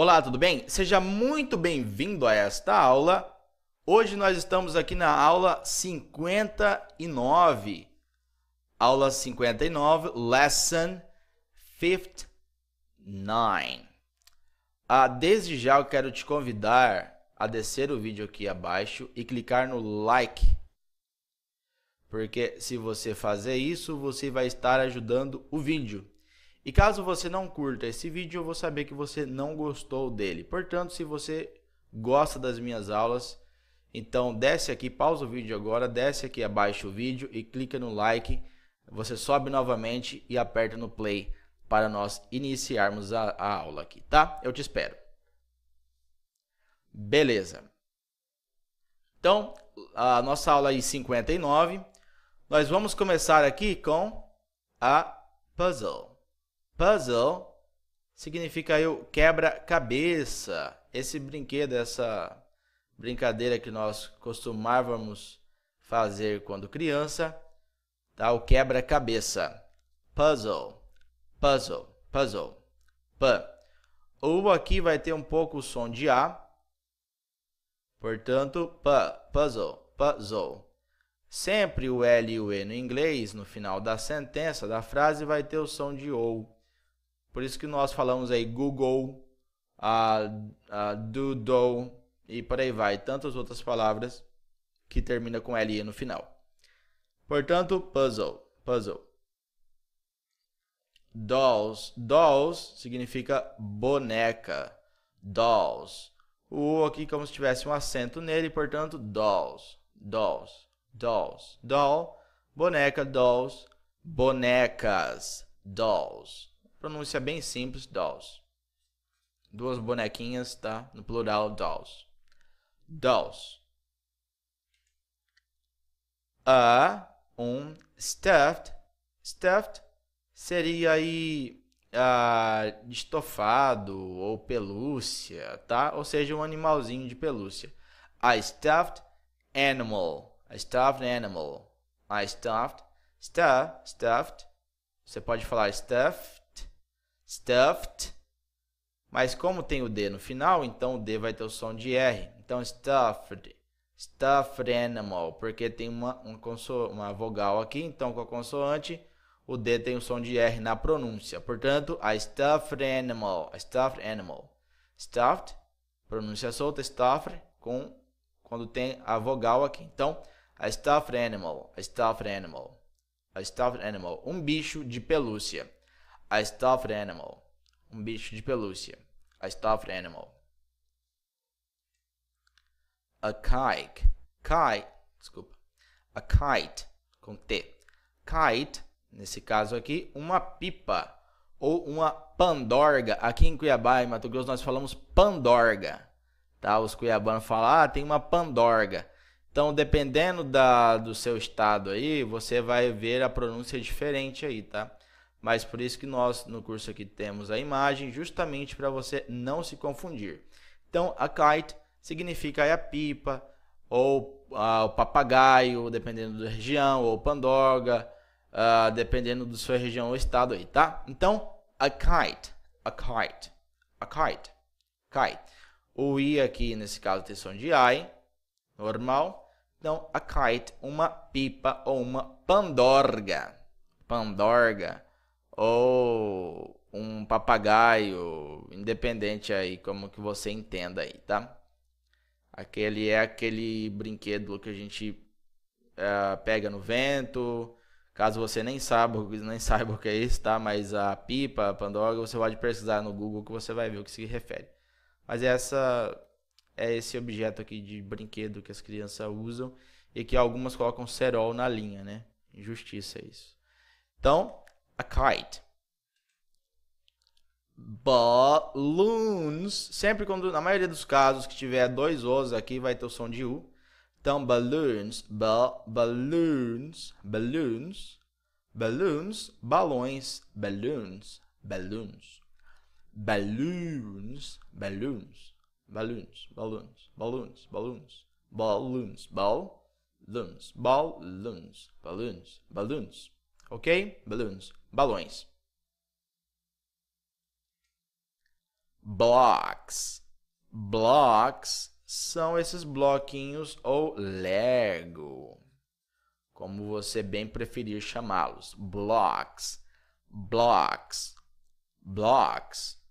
Olá, tudo bem? Seja muito bem-vindo a esta aula. Hoje nós estamos aqui na aula 59. Aula 59, Lesson 59. Ah, desde já eu quero te convidar a descer o vídeo aqui abaixo e clicar no like. Porque se você fazer isso, você vai estar ajudando o vídeo e caso você não curta esse vídeo, eu vou saber que você não gostou dele. Portanto, se você gosta das minhas aulas, então desce aqui, pausa o vídeo agora, desce aqui abaixo o vídeo e clica no like. Você sobe novamente e aperta no play para nós iniciarmos a, a aula aqui, tá? Eu te espero. Beleza. Então, a nossa aula é aí 59, nós vamos começar aqui com a puzzle. Puzzle significa aí o quebra-cabeça. Esse brinquedo, essa brincadeira que nós costumávamos fazer quando criança, tá? O quebra-cabeça. Puzzle, puzzle, puzzle. P. O aqui vai ter um pouco o som de A. Portanto, P, puzzle, puzzle. Sempre o L e o E no inglês, no final da sentença, da frase, vai ter o som de OU. Por isso que nós falamos aí Google, a, a Doodle e por aí vai, tantas outras palavras que termina com LE no final. Portanto, puzzle, puzzle. Dolls, dolls significa boneca. Dolls. O aqui como se tivesse um acento nele, portanto, dolls, dolls, dolls. Doll, boneca, dolls, bonecas, dolls. Pronúncia bem simples, dolls. Duas bonequinhas, tá? No plural, dolls. Dolls. A, um, stuffed. Stuffed seria aí uh, estofado ou pelúcia, tá? Ou seja, um animalzinho de pelúcia. A stuffed animal. A stuffed animal. A stuffed. Stuff, stuffed. Você pode falar stuffed stuffed. Mas como tem o D no final, então o D vai ter o som de R. Então, stuffed, stuffed animal, porque tem uma, uma, uma vogal aqui, então com a consoante, o D tem o som de R na pronúncia. Portanto, a stuffed animal, a stuffed animal. Stuffed, pronúncia solta, stuffed, com, quando tem a vogal aqui. Então, a stuffed animal, a stuffed animal, a stuffed animal, um bicho de pelúcia. A stuffed animal. Um bicho de pelúcia. A stuffed animal. A kite. Kite. Desculpa. A kite. Com T. Kite. Nesse caso aqui, uma pipa. Ou uma pandorga. Aqui em Cuiabá, em Mato Grosso, nós falamos pandorga. Tá? Os cuiabanos falam, ah, tem uma pandorga. Então, dependendo da, do seu estado aí, você vai ver a pronúncia diferente aí, tá? Mas por isso que nós no curso aqui temos a imagem, justamente para você não se confundir. Então, a kite significa a pipa, ou ah, o papagaio, dependendo da região, ou pandorga, ah, dependendo da sua região ou estado aí, tá? Então, a kite, a kite, a kite, kite. O i aqui, nesse caso, tem som de i, normal. Então, a kite, uma pipa ou uma pandorga. Pandorga ou um papagaio, independente aí como que você entenda aí, tá? Aquele é aquele brinquedo que a gente é, pega no vento. Caso você nem saiba, nem saiba o que é isso, tá? Mas a pipa, a Pandora, você pode pesquisar no Google que você vai ver o que se refere. Mas essa é esse objeto aqui de brinquedo que as crianças usam e que algumas colocam cerol na linha, né? Injustiça isso. Então, a kite. Balloons. Sempre quando, na maioria dos casos, que tiver dois O's aqui, vai ter o som de U. Então, balloons, ba balloons, balloons, balloons, balões, balloons, balloons, balloons, balloons, balloons, balloons, balloons, balloons, balloons, balloons, balloons, balloons, balloons, balloons ok? Balloons, balões. Blocks. Blocks são esses bloquinhos ou Lego, como você bem preferir chamá-los. Blocks, blocks, blocks.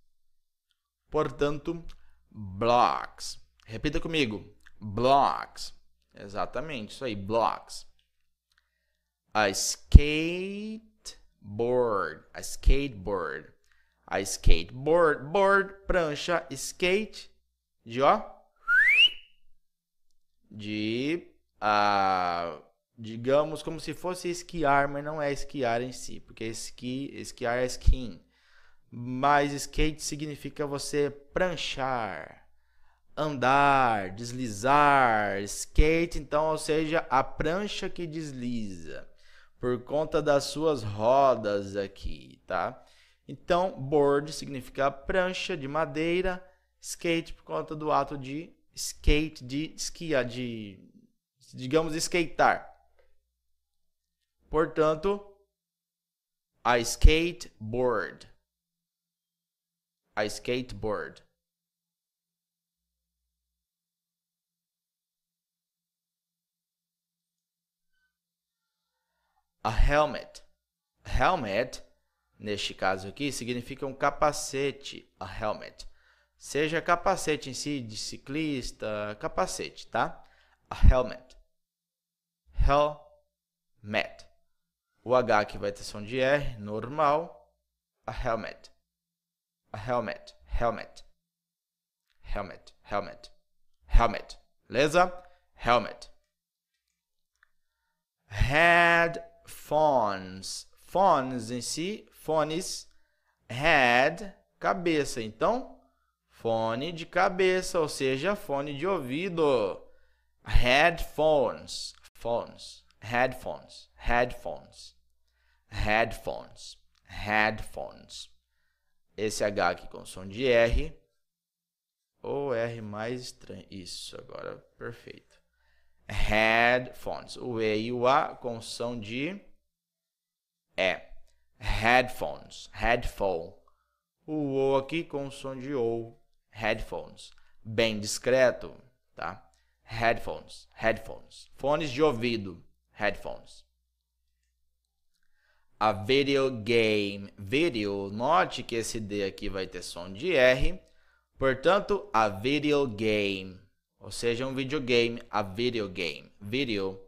Portanto, blocks. Repita comigo. Blocks. Exatamente, isso aí, blocks a skateboard. A skateboard. A skateboard. Board, prancha, skate. De ó. De. Uh, digamos como se fosse esquiar, mas não é esquiar em si. Porque esqui, esquiar é skin. Mas skate significa você pranchar andar, deslizar, skate, então, ou seja, a prancha que desliza por conta das suas rodas aqui, tá? Então, board significa prancha de madeira, skate por conta do ato de skate, de esquiar, de, digamos, skatear. Portanto, a skateboard. A skateboard. a helmet. Helmet, neste caso aqui, significa um capacete, a helmet. Seja capacete em si, de ciclista, capacete, tá? A helmet. Helmet. O H aqui vai ter som de R, normal. A helmet. A helmet. Helmet. Helmet. Helmet. Helmet. Beleza? Helmet. Head phones. Fawns em si, fones, head, cabeça. Então, fone de cabeça, ou seja, fone de ouvido. Headphones, phones, headphones, headphones, headphones, headphones. Esse H aqui com som de R. Ou R mais estranho. Isso, agora perfeito headphones. O E e o A com som de E. É headphones. Headphone. O O aqui com som de O. Headphones. Bem discreto, tá? Headphones. Headphones. Fones de ouvido. Headphones. A video game. Video. Note que esse D aqui vai ter som de R. Portanto, a video game ou seja, um videogame, a video game. Video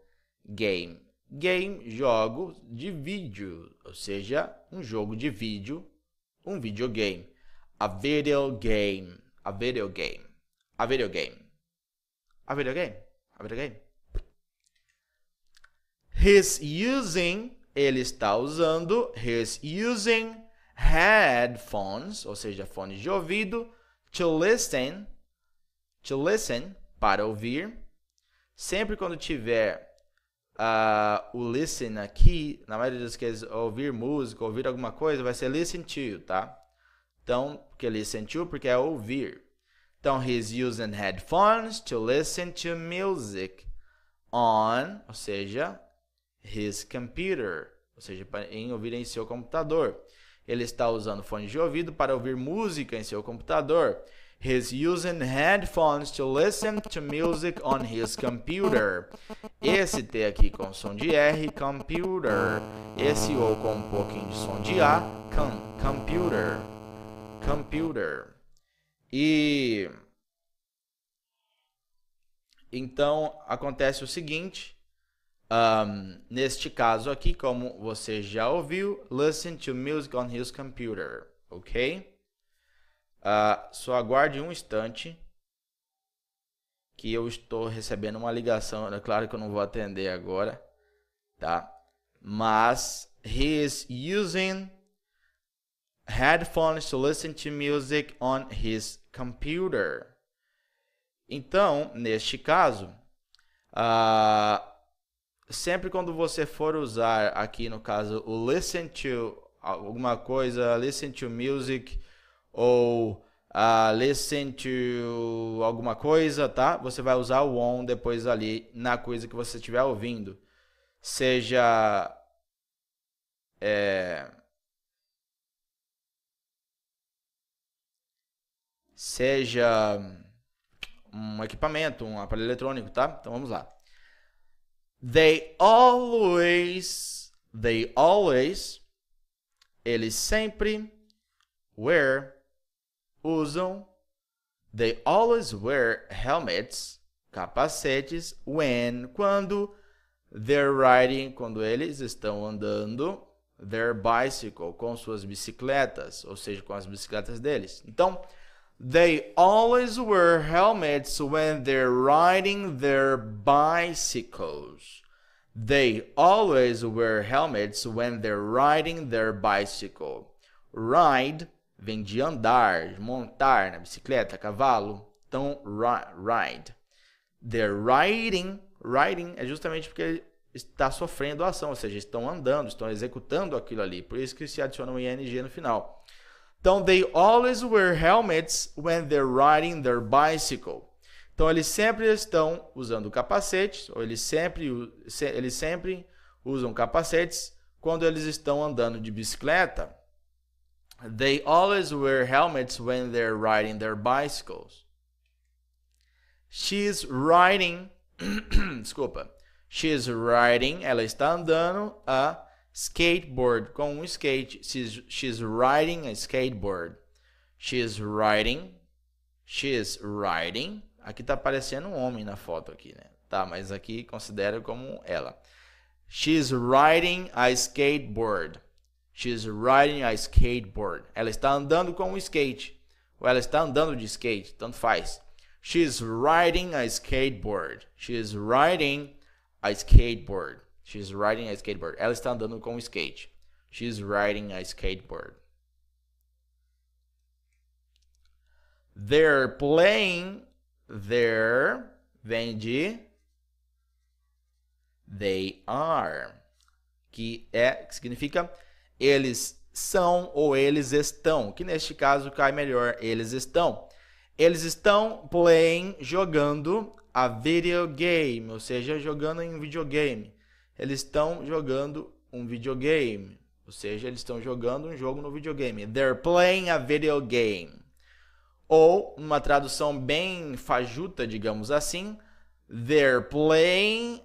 game. Game, jogo de vídeo. Ou seja, um jogo de vídeo, um videogame. A video game. A video game. A video game. A video game. A video game. He's using, ele está usando, he's using headphones, ou seja, fones de ouvido, to listen to listen, para ouvir. Sempre quando tiver uh, o listen aqui, na maioria das vezes ouvir música, ouvir alguma coisa, vai ser listen to, tá? Então, porque listen to, porque é ouvir. Então, he's using headphones to listen to music on, ou seja, his computer, ou seja, em ouvir em seu computador. Ele está usando fones de ouvido para ouvir música em seu computador. He's using headphones to listen to music on his computer. Esse T aqui com som de R, computer. Esse O com um pouquinho de som de A, com, computer. Computer. E. Então, acontece o seguinte. Um, neste caso aqui, como você já ouviu, listen to music on his computer, ok? Ah, só aguarde um instante que eu estou recebendo uma ligação. É claro que eu não vou atender agora, tá? Mas he is using headphones to listen to music on his computer. Então, neste caso, ah, sempre quando você for usar aqui no caso o listen to alguma coisa, listen to music, ou uh, ah, listen to alguma coisa, tá? Você vai usar o on depois ali na coisa que você estiver ouvindo. Seja. É, seja um equipamento, um aparelho eletrônico, tá? Então vamos lá. They always, they always, eles sempre, were, usam They always wear helmets, capacetes, when, quando they're riding, quando eles estão andando, their bicycle, com suas bicicletas, ou seja, com as bicicletas deles. Então, they always wear helmets when they're riding their bicycles. They always wear helmets when they're riding their bicycle. Ride vem de andar, montar na bicicleta, cavalo. Então, ride. they're riding, riding é justamente porque está sofrendo a ação, ou seja, estão andando, estão executando aquilo ali. Por isso que se adiciona um ing no final. Então, they always wear helmets when they're riding their bicycle. Então, eles sempre estão usando capacetes, ou eles sempre, eles sempre usam capacetes quando eles estão andando de bicicleta. They always wear helmets when they're riding their bicycles. She's riding. desculpa. She's riding. Ela está andando a skateboard. Com um skate. She's, she's riding a skateboard. She's riding. She's riding. Aqui está aparecendo um homem na foto aqui, né? Tá, mas aqui considera como ela. She's riding a skateboard. She's riding a skateboard. Ela está andando com um skate. Ou ela está andando de skate, tanto faz. She's riding a skateboard. She's riding a skateboard. She's riding a skateboard. Ela está andando com um skate. She's riding a skateboard. They're playing. They're vem de they are, que é que significa eles são ou eles estão, que neste caso cai melhor, eles estão. Eles estão playing, jogando a video game, ou seja, jogando em um videogame. Eles estão jogando um videogame, ou seja, eles estão jogando um jogo no videogame. They're playing a video game. Ou, uma tradução bem fajuta, digamos assim, they're playing,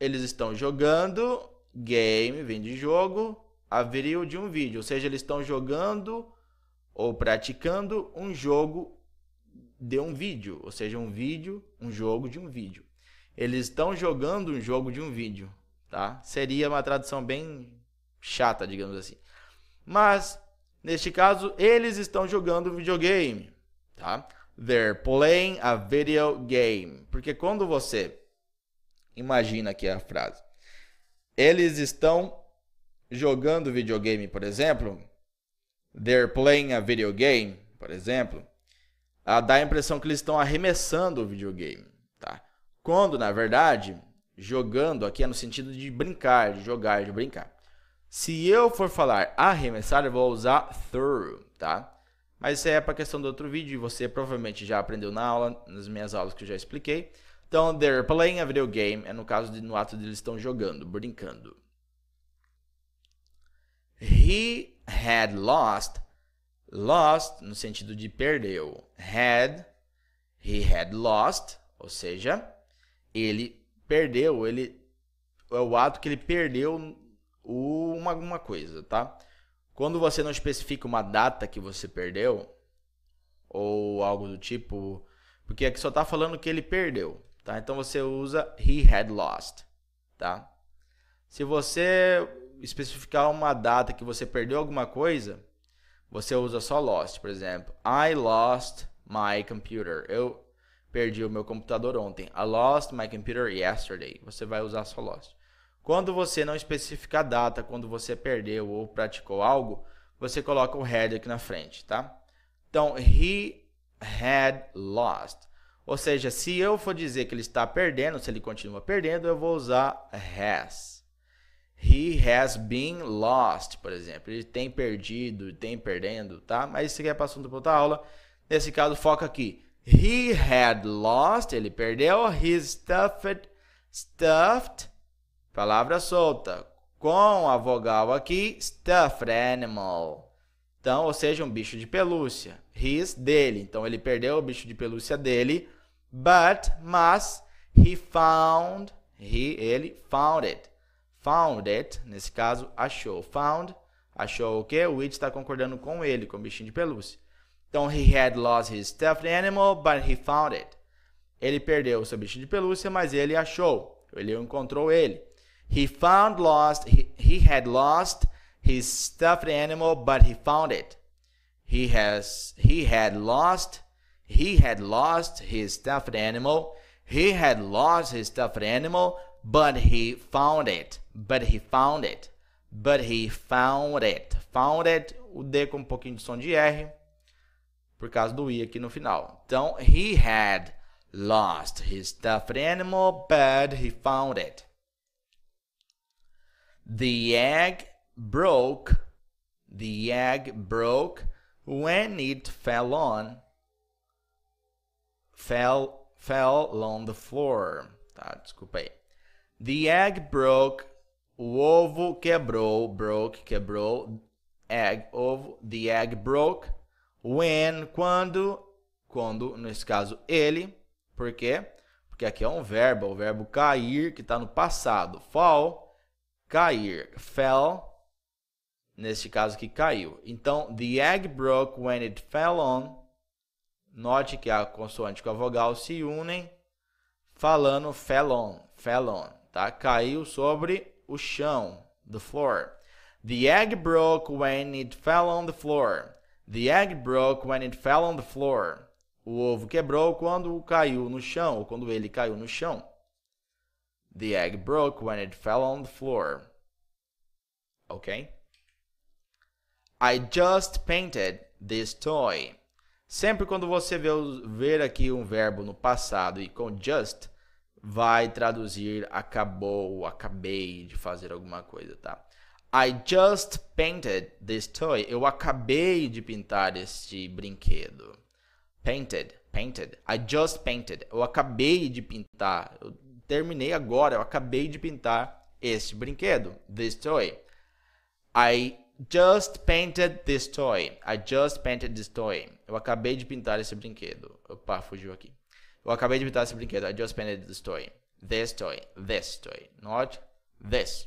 eles estão jogando, game vem de jogo, abril de um vídeo. Ou seja, eles estão jogando ou praticando um jogo de um vídeo. Ou seja, um vídeo, um jogo de um vídeo. Eles estão jogando um jogo de um vídeo. Tá? Seria uma tradução bem chata, digamos assim. Mas, neste caso, eles estão jogando um videogame. Tá? They're playing a video game. Porque quando você imagina aqui a frase. Eles estão jogando videogame, por exemplo, they're playing a video game, por exemplo, a ah, dá a impressão que eles estão arremessando o videogame, tá? Quando, na verdade, jogando aqui é no sentido de brincar, de jogar, de brincar. Se eu for falar arremessar, eu vou usar through, tá? Mas isso é para a questão do outro vídeo e você provavelmente já aprendeu na aula, nas minhas aulas que eu já expliquei. Então, they're playing a video game é no caso de, no ato de eles estão jogando, brincando. He had lost. Lost no sentido de perdeu. Had. He had lost. Ou seja, ele perdeu. Ele é o ato que ele perdeu uma, alguma coisa, tá? Quando você não especifica uma data que você perdeu, ou algo do tipo, porque aqui só tá falando que ele perdeu, tá? Então você usa he had lost, tá? Se você especificar uma data que você perdeu alguma coisa, você usa só lost, por exemplo. I lost my computer. Eu perdi o meu computador ontem. I lost my computer yesterday. Você vai usar só lost. Quando você não especifica a data, quando você perdeu ou praticou algo, você coloca o had aqui na frente, tá? Então, he had lost. Ou seja, se eu for dizer que ele está perdendo, se ele continua perdendo, eu vou usar has. He has been lost, por exemplo. Ele tem perdido, tem perdendo, tá? Mas isso aqui é para assunto para outra aula. Nesse caso, foca aqui. He had lost, ele perdeu. His stuffed, stuffed, palavra solta, com a vogal aqui, stuffed animal. Então, ou seja, um bicho de pelúcia. His, dele. Então, ele perdeu o bicho de pelúcia dele. But, mas, he found, he, ele, found it. Found it, nesse caso, achou. Found, achou o quê? O it está concordando com ele, com o bichinho de pelúcia. Então, he had lost his stuffed animal, but he found it. Ele perdeu o seu bichinho de pelúcia, mas ele achou. Ele encontrou ele. He found lost, he, he had lost his stuffed animal, but he found it. He has, he had lost, he had lost his stuffed animal. He had lost his stuffed animal, But he found it. But he found it. But he found it. Found it, o D com um pouquinho de som de R, por causa do I aqui no final. Então, he had lost his stuffed animal, but he found it. The egg broke. The egg broke when it fell on. Fell, fell on the floor. Tá, desculpa aí. The egg broke. O ovo quebrou. Broke, quebrou. Egg, ovo. The egg broke. When, quando. Quando, nesse caso, ele. Por quê? Porque aqui é um verbo. É o verbo cair, que está no passado. Fall, cair. Fell, neste caso que caiu. Então, the egg broke when it fell on. Note que a consoante com a vogal se unem, falando fell on, fell on tá? Caiu sobre o chão, the floor. The egg broke when it fell on the floor. The egg broke when it fell on the floor. O ovo quebrou quando caiu no chão, ou quando ele caiu no chão. The egg broke when it fell on the floor. Ok? I just painted this toy. Sempre quando você vê, ver aqui um verbo no passado e com just, vai traduzir acabou, acabei de fazer alguma coisa, tá? I just painted this toy. Eu acabei de pintar este brinquedo. Painted, painted. I just painted. Eu acabei de pintar. Eu terminei agora, eu acabei de pintar este brinquedo. This toy. I just painted this toy. I just painted this toy. Eu acabei de pintar esse brinquedo. Opa, fugiu aqui. Eu acabei de imitar esse brinquedo. I just painted this toy. This toy. This toy. Not this.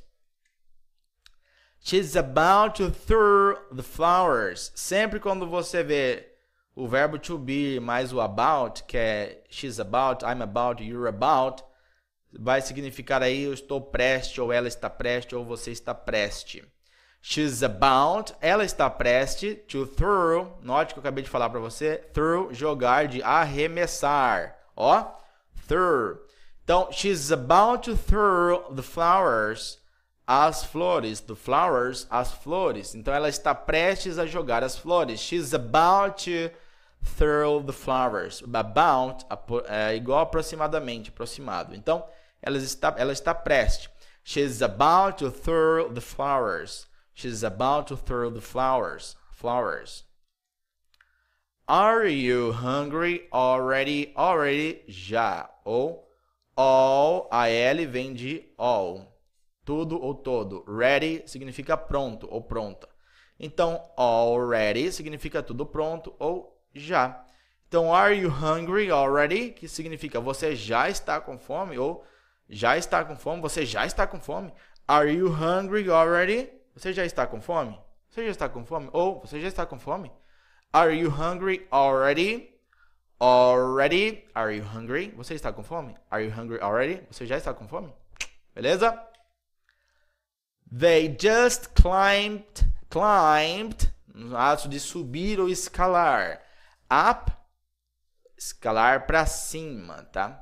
She's about to throw the flowers. Sempre quando você vê o verbo to be mais o about, que é she's about, I'm about, you're about, vai significar aí eu estou preste, ou ela está preste, ou você está preste. She's about, ela está preste to throw, note que eu acabei de falar para você, throw, jogar, de arremessar. Ó, throw, Então, she's about to throw the flowers, as flores, the flowers, as flores. Então, ela está prestes a jogar as flores. She's about to throw the flowers. About é igual aproximadamente, aproximado. Então, ela está, ela está prestes. She's about to throw the flowers. She's about to throw the flowers. Flowers. Are you hungry already? Already já. Ou all, a L vem de all. Tudo ou todo. Ready significa pronto ou pronta. Então, already significa tudo pronto ou já. Então, are you hungry already? Que significa você já está com fome ou já está com fome, você já está com fome. Are you hungry already? Você já está com fome? Você já está com fome? Ou você já está com fome? Are you hungry already? Already. Are you hungry? Você está com fome? Are you hungry already? Você já está com fome? Beleza? They just climbed, climbed, no ato de subir ou escalar. Up, escalar para cima, tá?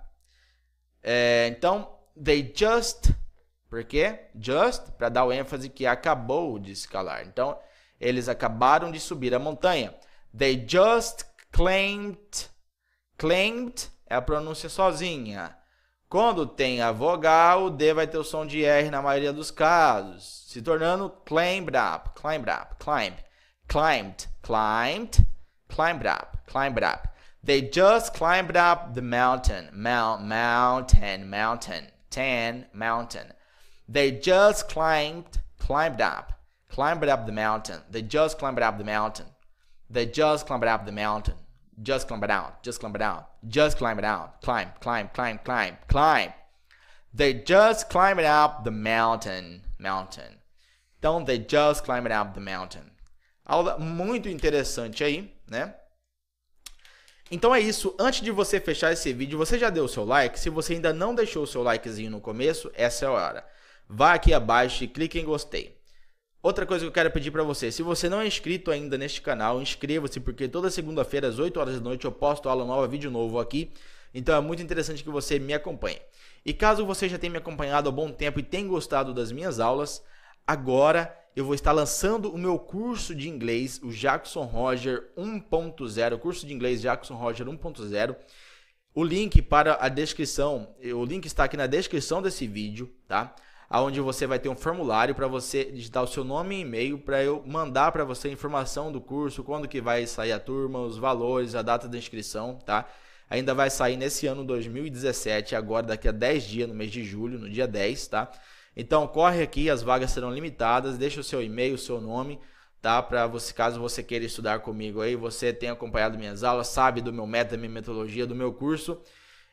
É, então, they just, por quê? Just, para dar o ênfase que acabou de escalar. Então, eles acabaram de subir a montanha. They just claimed. Claimed é a pronúncia sozinha. Quando tem a vogal, o D vai ter o som de R na maioria dos casos, se tornando claimed up, climbed up, climb, climbed, climbed, climbed up, climbed up. They just climbed up the mountain, mount, mountain, mountain, ten, mountain. They just climbed, climbed up, climbed up the mountain. They just climbed up the mountain. They just climbed up the mountain. Just climb out. Just climb out. Just climb it out. Climb, climb, climb, climb, climb. They just climbed up the mountain. Mountain. Então, they just climbed up the mountain. Aula muito interessante aí, né? Então é isso. Antes de você fechar esse vídeo, você já deu o seu like? Se você ainda não deixou o seu likezinho no começo, essa é a hora. Vá aqui abaixo e clique em gostei. Outra coisa que eu quero pedir para você, se você não é inscrito ainda neste canal, inscreva-se porque toda segunda-feira às 8 horas da noite eu posto aula nova, vídeo novo aqui. Então é muito interessante que você me acompanhe. E caso você já tenha me acompanhado há bom tempo e tenha gostado das minhas aulas, agora eu vou estar lançando o meu curso de inglês, o Jackson Roger 1.0, curso de inglês Jackson Roger 1.0. O link para a descrição, o link está aqui na descrição desse vídeo, tá? onde você vai ter um formulário para você digitar o seu nome e e-mail para eu mandar para você a informação do curso, quando que vai sair a turma, os valores, a data da inscrição, tá? Ainda vai sair nesse ano 2017, agora daqui a 10 dias, no mês de julho, no dia 10, tá? Então corre aqui, as vagas serão limitadas, deixa o seu e-mail, o seu nome, tá? Para você, caso você queira estudar comigo aí, você tem acompanhado minhas aulas, sabe do meu método, da minha metodologia, do meu curso.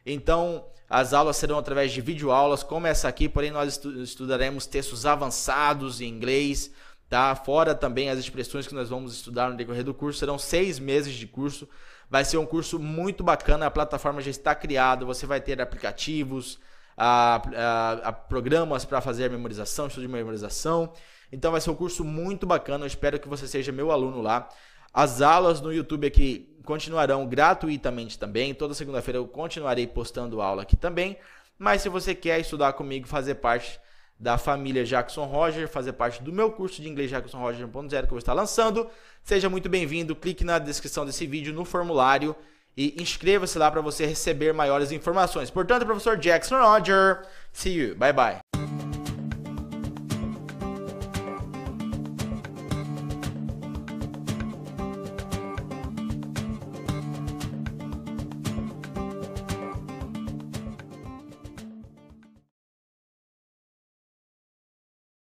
Então, as aulas serão através de videoaulas, como essa aqui, porém nós estudaremos textos avançados em inglês, tá? Fora também as expressões que nós vamos estudar no decorrer do curso, serão seis meses de curso. Vai ser um curso muito bacana, a plataforma já está criada, você vai ter aplicativos, a, a, a programas para fazer memorização, estudo de memorização. Então vai ser um curso muito bacana, eu espero que você seja meu aluno lá. As aulas no YouTube aqui continuarão gratuitamente também. Toda segunda-feira eu continuarei postando aula aqui também. Mas se você quer estudar comigo, fazer parte da família Jackson Roger, fazer parte do meu curso de inglês Jackson Roger 1.0 que eu vou estar lançando, seja muito bem-vindo. Clique na descrição desse vídeo no formulário e inscreva-se lá para você receber maiores informações. Portanto, professor Jackson Roger, see you. Bye bye.